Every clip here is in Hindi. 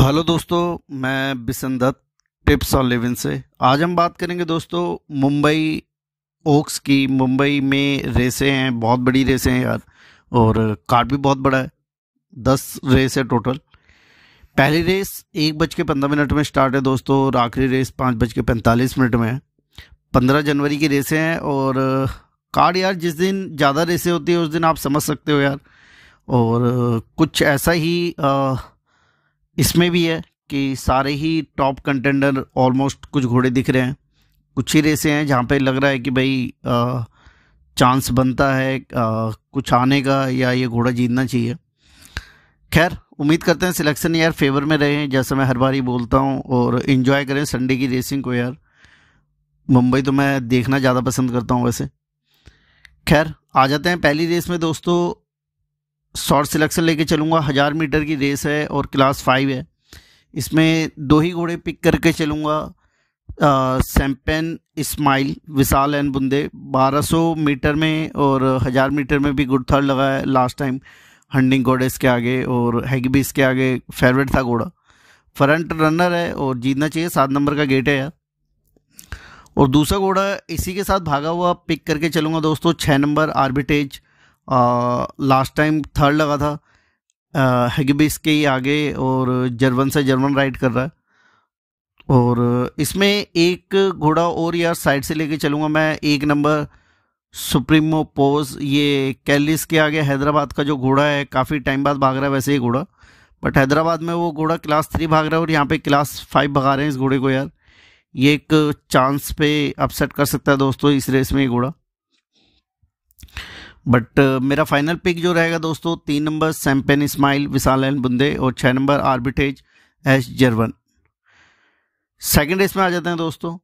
हेलो दोस्तों मैं Bishan Dutt tips on living से आज हम बात करेंगे दोस्तों मुंबई ओक्स की मुंबई में रेसें हैं बहुत बड़ी रेसें हैं यार और कार्ड भी बहुत बड़ा है दस रेस है टोटल पहली रेस एक बज के पंद्रह मिनट में स्टार्ट है दोस्तों और आखिरी रेस पाँच बज के पैंतालीस मिनट में है पंद्रह जनवरी की रेसें हैं और कार्ड यार जिस दिन ज़्यादा रेसें होती है उस दिन आप समझ सकते हो यार और कुछ ऐसा ही आ, इसमें भी है कि सारे ही टॉप कंटेंडर ऑलमोस्ट कुछ घोड़े दिख रहे हैं कुछ ही रेसें हैं जहाँ पे लग रहा है कि भाई आ, चांस बनता है आ, कुछ आने का या ये घोड़ा जीतना चाहिए खैर उम्मीद करते हैं सिलेक्शन यार फेवर में रहें जैसा मैं हर बार ही बोलता हूँ और इन्जॉय करें संडे की रेसिंग को यार मुंबई तो मैं देखना ज़्यादा पसंद करता हूँ वैसे खैर आ जाते हैं पहली रेस में दोस्तों शॉर्ट सिलेक्शन लेके चलूँगा हज़ार मीटर की रेस है और क्लास फाइव है इसमें दो ही घोड़े पिक करके चलूँगा सैम्पेन इस्माइल विशाल एंड बुंदे 1200 मीटर में और हज़ार मीटर में भी गुड थर्ड लगा है लास्ट टाइम हंडिंग घोड़े इसके आगे और भी के आगे फेवरेट था घोड़ा फ्रंट रनर है और जीतना चाहिए सात नंबर का गेट है यार और दूसरा घोड़ा इसी के साथ भागा हुआ पिक करके चलूँगा दोस्तों छः नंबर आर्बिटेज लास्ट टाइम थर्ड लगा था हेगबिस के ही आगे और जर्मन से जर्मन राइड कर रहा है और इसमें एक घोड़ा और यार साइड से लेके चलूँगा मैं एक नंबर सुप्रीमो पोज ये कैलिस के आगे हैदराबाद का जो घोड़ा है काफ़ी टाइम बाद भाग रहा है वैसे ही घोड़ा बट हैदराबाद में वो घोड़ा क्लास थ्री भाग रहा है और यहाँ पे क्लास फाइव भगा रहे हैं इस घोड़े को यार ये एक चांस पे अपसेट कर सकता है दोस्तों इस रेस में ये घोड़ा बट uh, मेरा फाइनल पिक जो रहेगा दोस्तों तीन नंबर सैम्पेन इस्माइल विशाल एन बुंदे और छः नंबर arbitrage S Zervan second race में आ जाते हैं दोस्तों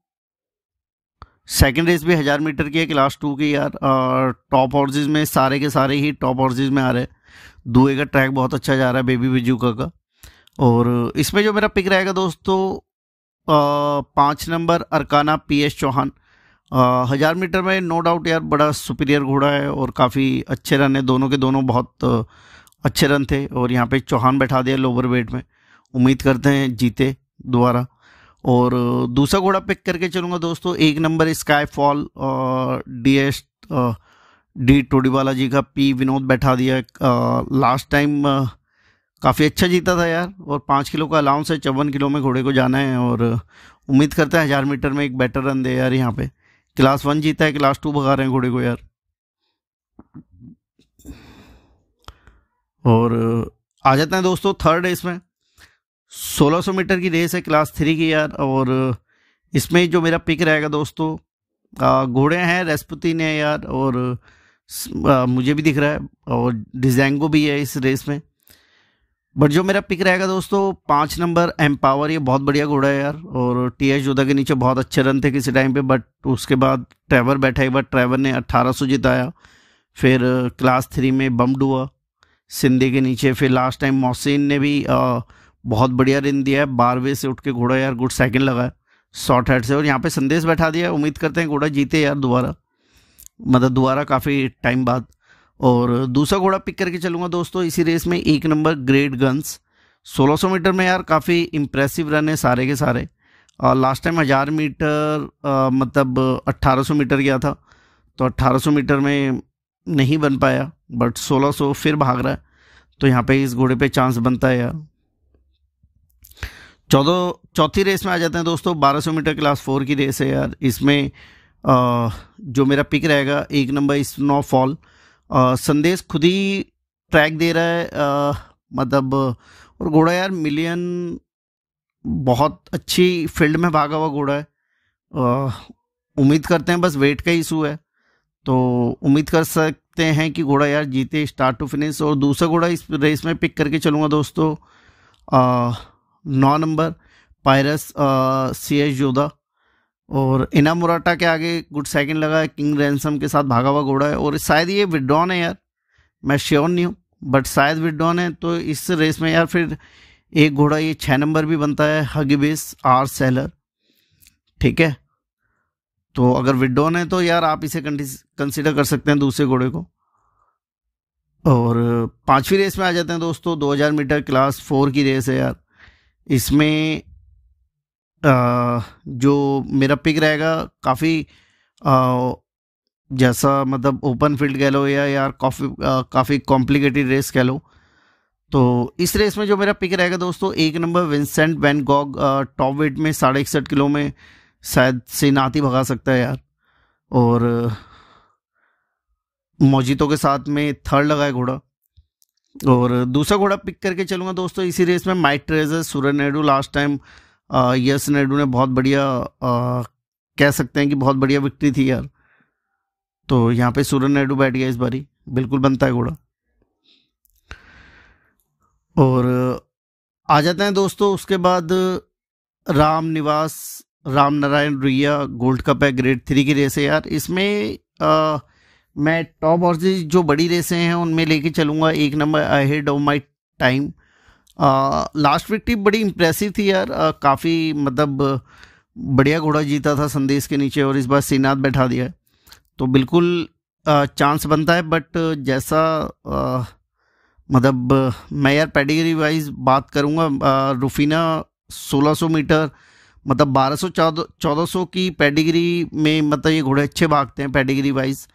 सेकेंड रेस भी हज़ार मीटर की है क्लास टू की यार और टॉप हॉर्सेज में सारे के सारे ही टॉप हॉर्सेज में आ रहे हैं दुए का ट्रैक बहुत अच्छा जा रहा है बेबी बिजूका का और इसमें जो मेरा पिक रहेगा दोस्तों पाँच नंबर अरकाना पी एस चौहान हज़ार मीटर में नो डाउट यार बड़ा सुपीरियर घोड़ा है और काफ़ी अच्छे रन है दोनों के दोनों बहुत अच्छे रन थे और यहाँ पे चौहान बैठा दिया लोअर वेट में उम्मीद करते हैं जीते दोबारा और दूसरा घोड़ा पिक करके चलूँगा दोस्तों एक नंबर sky fall D S D Todywala ji का पी विनोद बैठा दिया लास्ट टाइम काफ़ी अच्छा जीता था यार और पाँच किलो का अलाउंस है चौवन किलो में घोड़े को जाना है और उम्मीद करते हैं हज़ार मीटर में एक बेटर रन दे यार यहाँ पे क्लास वन जीता है क्लास टू भगा रहे हैं घोड़े को यार और आ जाते हैं दोस्तों थर्ड रेस में 1600 मीटर की रेस है क्लास थ्री की यार और इसमें जो मेरा पिक रहेगा दोस्तों घोड़े हैं रेस्पति ने यार और आ, मुझे भी दिख रहा है और डिजेंगो भी है इस रेस में बट जो मेरा पिक रहेगा दोस्तों पाँच नंबर एम्पावर ये बहुत बढ़िया घोड़ा है यार और टी एस जोधा के नीचे बहुत अच्छे रन थे किसी टाइम पे बट उसके बाद ट्रेवर बैठा एक बार ट्रेवर ने अट्ठारह सौ जिताया फिर क्लास uh, थ्री में बम्ड हुआ सिंधे के नीचे फिर लास्ट टाइम मोहसिन ने भी आ, uh, बहुत बढ़िया रन दिया है बारहवें से उठ के घोड़ा यार गुड सेकेंड लगा शॉर्ट हेड से और यहाँ पर संदेश बैठा दिया उम्मीद करते हैं घोड़ा जीते यार दोबारा मतलब दोबारा काफ़ी टाइम बाद और दूसरा घोड़ा पिक करके चलूँगा दोस्तों इसी रेस में एक नंबर ग्रेट गन्स 1600 मीटर में यार काफ़ी इम्प्रेसिव रन है सारे के सारे लास्ट टाइम हज़ार मीटर मतलब 1800 मीटर गया था तो 1800 मीटर में नहीं बन पाया बट 1600 फिर भाग रहा है तो यहाँ पे इस घोड़े पे चांस बनता है यार चौदह चौथी रेस में आ जाते हैं दोस्तों बारह मीटर क्लास फोर की रेस है यार इसमें आ, जो मेरा पिक रहेगा एक नंबर स्नो फॉल आ, संदेश खुद ही ट्रैक दे रहा है आ, मतलब और घोड़ा यार मिलियन बहुत अच्छी फील्ड में भागा हुआ घोड़ा है उम्मीद करते हैं बस वेट का इशू है तो उम्मीद कर सकते हैं कि घोड़ा यार जीते स्टार्ट टू फिनिश और दूसरा घोड़ा इस रेस में पिक करके चलूँगा दोस्तों नौ नंबर पायरस सी एस जोधा और इना मुराटा के आगे गुड सेकंड लगा है किंग रैनसम के साथ भागा हुआ घोड़ा है और शायद ये विड्रॉन है यार मैं श्योर नहीं हूँ बट शायद विड्रॉन है तो इस रेस में यार फिर एक घोड़ा ये छः नंबर भी बनता है हगिबिस आर सेलर ठीक है तो अगर विड्रॉन है तो यार आप इसे कंसिडर कर सकते हैं दूसरे घोड़े को और पांचवी रेस में आ जाते हैं दोस्तों 2000 मीटर क्लास फोर की रेस है यार इसमें जो मेरा पिक रहेगा काफ़ी जैसा मतलब ओपन फील्ड कह लो या यार काफ़ी काफ़ी कॉम्प्लिकेटेड रेस कह लो तो इस रेस में जो मेरा पिक रहेगा दोस्तों एक नंबर Vincent van Gogh top weight में साढ़े इकसठ किलो में शायद से नाती भगा सकता है यार और मोजितों के साथ में थर्ड लगा है घोड़ा और दूसरा घोड़ा पिक करके चलूंगा दोस्तों इसी रेस में mike treasure Suraj Narredu last time S Narredu ने बहुत बढ़िया कह सकते हैं कि बहुत बढ़िया विक्ट्री थी यार तो यहाँ पे सूरन नायडू बैठ गया इस बारी बिल्कुल बनता है घोड़ा और आ जाते हैं दोस्तों उसके बाद राम निवास राम नारायण रुइया गोल्ड कप है ग्रेड थ्री की रेस है यार इसमें आ, मैं टॉप और जो बड़ी रेसें हैं उनमें लेके चलूँगा एक नंबर ahead of my time last week team बड़ी इम्प्रेसिव थी यार काफ़ी मतलब बढ़िया घोड़ा जीता था संदेश के नीचे और इस बार सीनाथ बैठा दिया है तो बिल्कुल चांस बनता है बट जैसा आ, मतलब मैं यार पेडिग्री वाइज बात करूँगा रूफीना 1600 मीटर मतलब बारह सौ चौदह सौ की पेडिग्री में मतलब ये घोड़े अच्छे भागते हैं पेडिग्री वाइज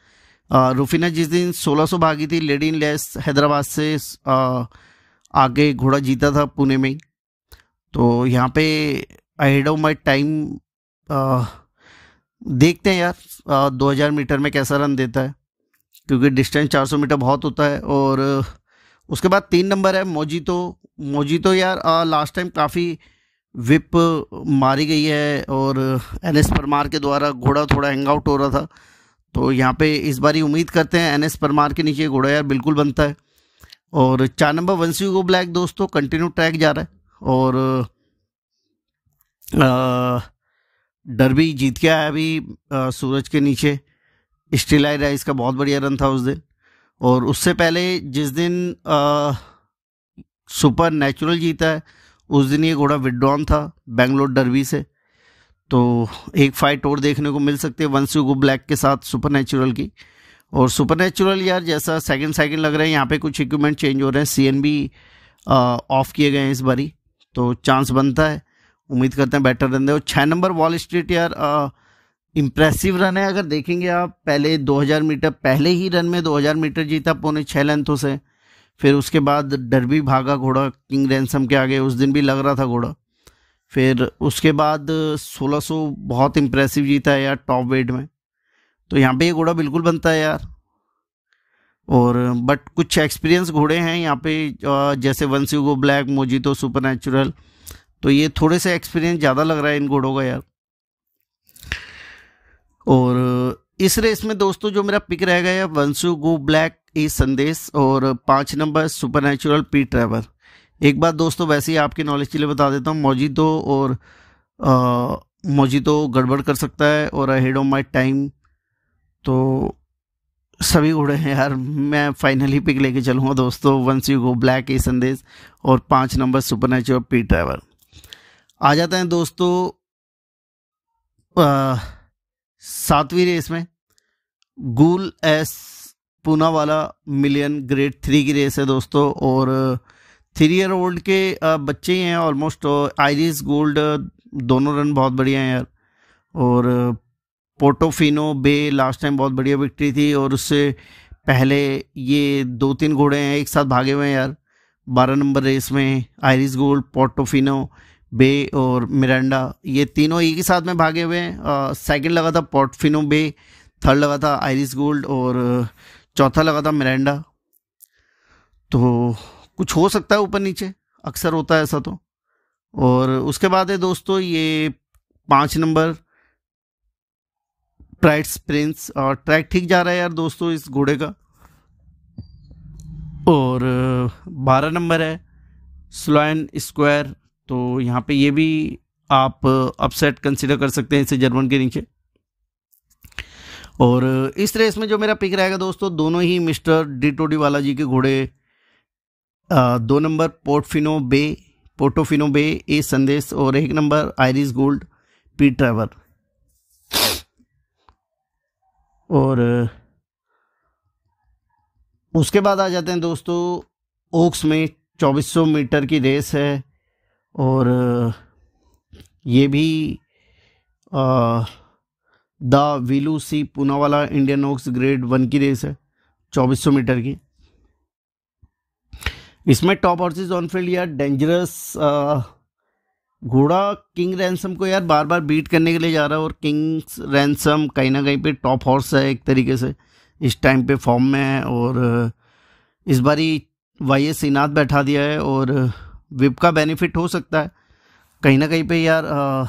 रूफीना जिस दिन 1600 भागी थी लेडी इन लेस हैदराबाद से आ, आगे घोड़ा जीता था पुणे में ही तो यहाँ पे अहेड ऑफ माई टाइम देखते हैं यार दो हज़ार मीटर में कैसा रन देता है क्योंकि डिस्टेंस चार सौ मीटर बहुत होता है और उसके बाद तीन नंबर है मोजी तो मोजी तो यार लास्ट टाइम काफ़ी विप मारी गई है और एन एस परमार के द्वारा घोड़ा थोड़ा हैंग आउट हो रहा था तो यहाँ पे इस बार ही उम्मीद करते हैं एन एस परमार के नीचे घोड़ा यार बिल्कुल बनता है और चार नंबर सी गो ब्लैक दोस्तों कंटिन्यू ट्रैक जा रहा है और डर भी जीत के आया अभी सूरज के नीचे स्टील आई राइस का बहुत बढ़िया रन था उस दिन और उससे पहले जिस दिन सुपर नेचुरल जीता है उस दिन ये घोड़ा विड्रॉन था बेंगलोर डरवी से तो एक फाइट और देखने को मिल सकती है यू गो ब्लैक के साथ सुपर नेचुरल की और सुपर नेचुरल यार जैसा सेकंड सेकंड लग रहा है यहाँ पे कुछ इक्विपमेंट चेंज हो रहे हैं सी एन बी ऑफ किए गए हैं इस बारी तो चांस बनता है उम्मीद करते हैं बेटर रन दे और छः नंबर वॉल स्ट्रीट यार इम्प्रेसिव रन है अगर देखेंगे आप पहले 2000 मीटर पहले ही रन में 2000 मीटर जीता पौने छः लेंथों से फिर उसके बाद डर भी भागा घोड़ा किंग रैनसम के आगे उस दिन भी लग रहा था घोड़ा फिर उसके बाद 1600 बहुत इम्प्रेसिव जीता है यार टॉप वेट में तो यहाँ पे ये घोड़ा बिल्कुल बनता है यार और बट कुछ एक्सपीरियंस घोड़े हैं यहाँ पे जैसे वंस यू गो ब्लैक तो सुपर नेचुरल तो ये थोड़े से एक्सपीरियंस ज़्यादा लग रहा है इन घोड़ों का यार और इस रेस में दोस्तों जो मेरा पिक रह गया वंशु गो ब्लैक ए संदेश और पाँच नंबर सुपर नेचुरल पी ट्रैवर एक बात दोस्तों वैसे ही आपके नॉलेज के लिए बता देता हूँ तो और तो गड़बड़ कर सकता है और हेड ऑफ माई टाइम तो सभी उड़े हैं यार मैं फाइनली पिक लेके चलूँगा दोस्तों once you go black A Sandesh और पाँच नंबर सुपर नेचर पी ड्राइवर आ जाते हैं दोस्तों सातवीं रेस में गूल S Poonawalla million grade three की रेस है दोस्तों और थ्री ईयर ओल्ड के बच्चे ही हैं ऑलमोस्ट आयरिस गोल्ड दोनों रन बहुत बढ़िया हैं यार और पोर्टोफिनो बे लास्ट टाइम बहुत बढ़िया विक्ट्री थी और उससे पहले ये दो तीन घोड़े हैं एक साथ भागे हुए हैं यार बारह नंबर रेस में आयरिस गोल्ड पोर्टोफिनो बे और मिरांडा ये तीनों एक ही साथ में भागे हुए हैं सेकंड लगा था पोर्टफिनो बे थर्ड लगा था आयरिस गोल्ड और चौथा लगा था मिरांडा तो कुछ हो सकता है ऊपर नीचे अक्सर होता है ऐसा तो और उसके बाद है दोस्तों ये पाँच नंबर प्राइट्स प्रिंस और ट्रैक ठीक जा रहा है यार दोस्तों इस घोड़े का और बारह नंबर है स्लॉयन स्क्वायर तो यहाँ पे ये भी आप अपसेट कंसिडर कर सकते हैं इसे जर्मन के नीचे और इस रेस में जो मेरा पिक रहेगा दोस्तों दोनों ही मिस्टर डी वाला जी के घोड़े दो नंबर पोर्टफिनो बे पोर्टोफिनो बे ए संदेश और एक नंबर आयरिस गोल्ड पी ट्रेवर और उसके बाद आ जाते हैं दोस्तों ओक्स में 2400 मीटर की रेस है और ये भी the Villoo C Poonawalla Indian oaks grade one की रेस है 2400 मीटर की इसमें टॉप हॉर्सेज ऑन फील्ड या डेंजरस घोड़ा किंग रैंसम को यार बार बार बीट करने के लिए जा रहा है और किंग्स रैंसम कहीं ना कहीं पे टॉप हॉर्स है एक तरीके से इस टाइम पे फॉर्म में है और uh, इस बारी वाई एस सीनाथ बैठा दिया है और विप uh, का बेनिफिट हो सकता है कहीं ना कहीं पे यार आ,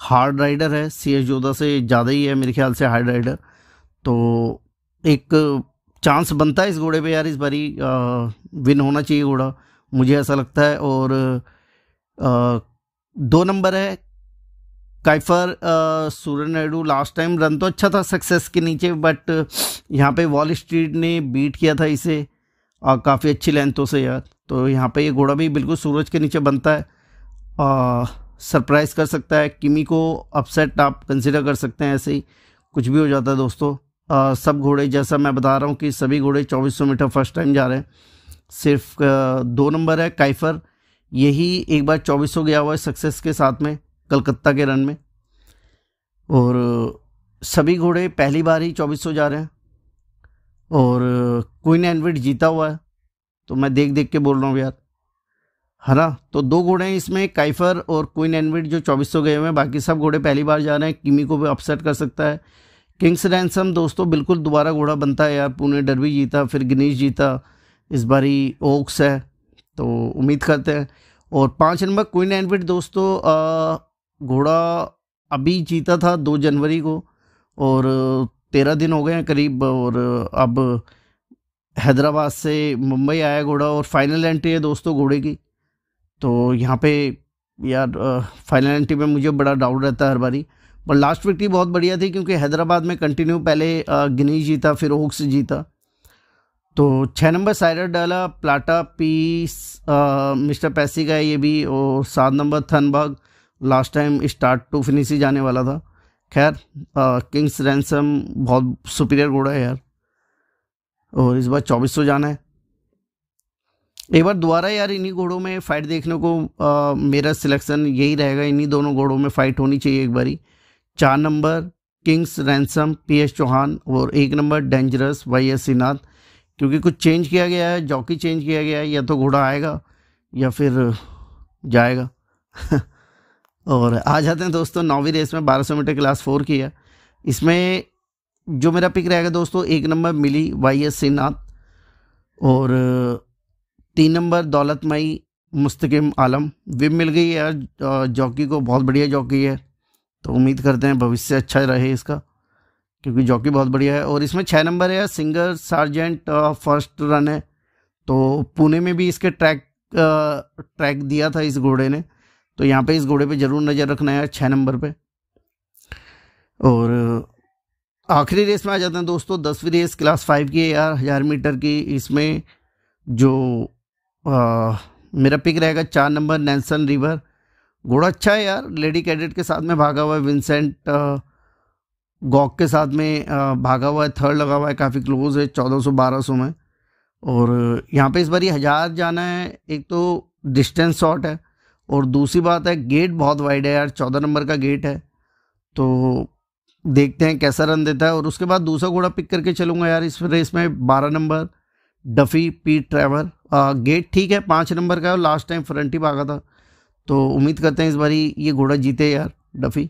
हार्ड राइडर है सी एस जोधा से ज़्यादा ही है मेरे ख्याल से हार्ड राइडर तो एक चांस बनता है इस घोड़े पे यार इस बारी आ, uh, विन होना चाहिए घोड़ा मुझे ऐसा लगता है और दो नंबर है काइफर Suraj Narredu last time run तो अच्छा था सक्सेस के नीचे बट यहाँ पे वॉल स्ट्रीट ने बीट किया था इसे और काफ़ी अच्छी लेंथों से यार तो यहाँ पे ये घोड़ा भी बिल्कुल सूरज के नीचे बनता है सरप्राइज़ कर सकता है किमी को अपसेट आप कंसिडर कर सकते हैं ऐसे ही कुछ भी हो जाता है दोस्तों आ, सब घोड़े जैसा मैं बता रहा हूँ कि सभी घोड़े 2400 मीटर फर्स्ट टाइम जा रहे हैं सिर्फ आ, दो नंबर है काइफर यही एक बार चौबीस सौ गया हुआ है सक्सेस के साथ में कलकत्ता के रन में और सभी घोड़े पहली बार ही चौबीस सौ जा रहे हैं और क्वीन एनविड जीता हुआ है तो मैं देख देख के बोल रहा हूँ यार है ना तो दो घोड़े हैं इसमें काइफर और क्वीन एनविड जो चौबीस गए हुए हैं बाकी सब घोड़े पहली बार जा रहे हैं किमी को भी अपसेट कर सकता है किंग्स रैंसम दोस्तों बिल्कुल दोबारा घोड़ा बनता है यार पुणे डरबी जीता फिर गिनीश जीता इस बारी ओक्स है तो उम्मीद करते हैं और पाँच नंबर क्वीन एनविट दोस्तों घोड़ा अभी जीता था दो जनवरी को और तेरह दिन हो गए हैं करीब और अब हैदराबाद से मुंबई आया घोड़ा और फाइनल एंट्री है दोस्तों घोड़े की तो यहाँ पे यार फाइनल एंट्री में मुझे बड़ा डाउट रहता है हर बारी पर लास्ट विक्ट्री बहुत बढ़िया थी क्योंकि हैदराबाद में कंटिन्यू पहले गिनी जीता फिर ओक्स जीता तो छः नंबर साइडर डाला प्लाटा पीस मिस्टर पैसी का ये भी और सात नंबर थनबाग last time start to finish ही जाने वाला था खैर किंग्स रैंसम बहुत सुपीरियर घोड़ा है यार और इस बार चौबीस सौ जाना है एक बार दोबारा यार इन्हीं घोड़ों में फ़ाइट देखने को आ, मेरा सिलेक्शन यही रहेगा इन्हीं दोनों घोड़ों में फ़ाइट होनी चाहिए एक बारी चार नंबर kings ransom P S Chauhan और एक नंबर डेंजरस वाई एस सिन्हाथ क्योंकि कुछ चेंज किया गया है जॉकी चेंज किया गया है या तो घोड़ा आएगा या फिर जाएगा और आ जाते हैं दोस्तों नौवीं रेस में 1200 मीटर क्लास फोर की है इसमें जो मेरा पिक रहेगा दोस्तों एक नंबर मिली वाई एस सिन्नाथ और तीन नंबर दौलतमई मुस्तकम आलम विप मिल गई है जॉकी को बहुत बढ़िया जॉकी है तो उम्मीद करते हैं भविष्य अच्छा रहे इसका क्योंकि जॉकी बहुत बढ़िया है और इसमें छः नंबर है सिंगर सार्जेंट फर्स्ट रन है तो पुणे में भी इसके ट्रैक ट्रैक दिया था इस घोड़े ने तो यहाँ पे इस घोड़े पे ज़रूर नज़र रखना है छः नंबर पे और आखिरी रेस में आ जाते हैं दोस्तों दसवीं रेस क्लास फाइव की है यार हज़ार मीटर की इसमें जो आ, मेरा पिक रहेगा चार नंबर नैनसन रिवर घोड़ा अच्छा है यार लेडी कैडेट के साथ में भागा हुआ है विंसेंट गॉक के साथ में भागा हुआ है थर्ड लगा हुआ है काफ़ी क्लोज है चौदह सौ बारह सौ में और यहाँ पे इस बार ये हज़ार जाना है एक तो डिस्टेंस शॉट है और दूसरी बात है गेट बहुत वाइड है यार चौदह नंबर का गेट है तो देखते हैं कैसा रन देता है और उसके बाद दूसरा घोड़ा पिक करके चलूँगा यार इस रेस में बारह नंबर डफ़ी पीट ट्रैवर गेट ठीक है पाँच नंबर का है और लास्ट टाइम फ्रंट ही भागा था तो उम्मीद करते हैं इस बारी ये घोड़ा जीते यार डफ़ी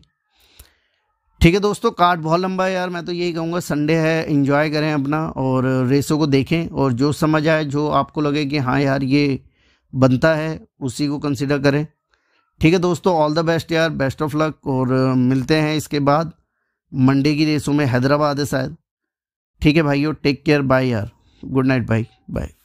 ठीक है दोस्तों कार्ड बहुत लंबा है यार मैं तो यही कहूँगा संडे है इन्जॉय करें अपना और रेसों को देखें और जो समझ आए जो आपको लगे कि हाँ यार ये बनता है उसी को कंसिडर करें ठीक है दोस्तों ऑल द बेस्ट यार बेस्ट ऑफ लक और मिलते हैं इसके बाद मंडे की रेसों में हैदराबाद है शायद ठीक है भाइयों टेक केयर बाय यार गुड नाइट भाई बाय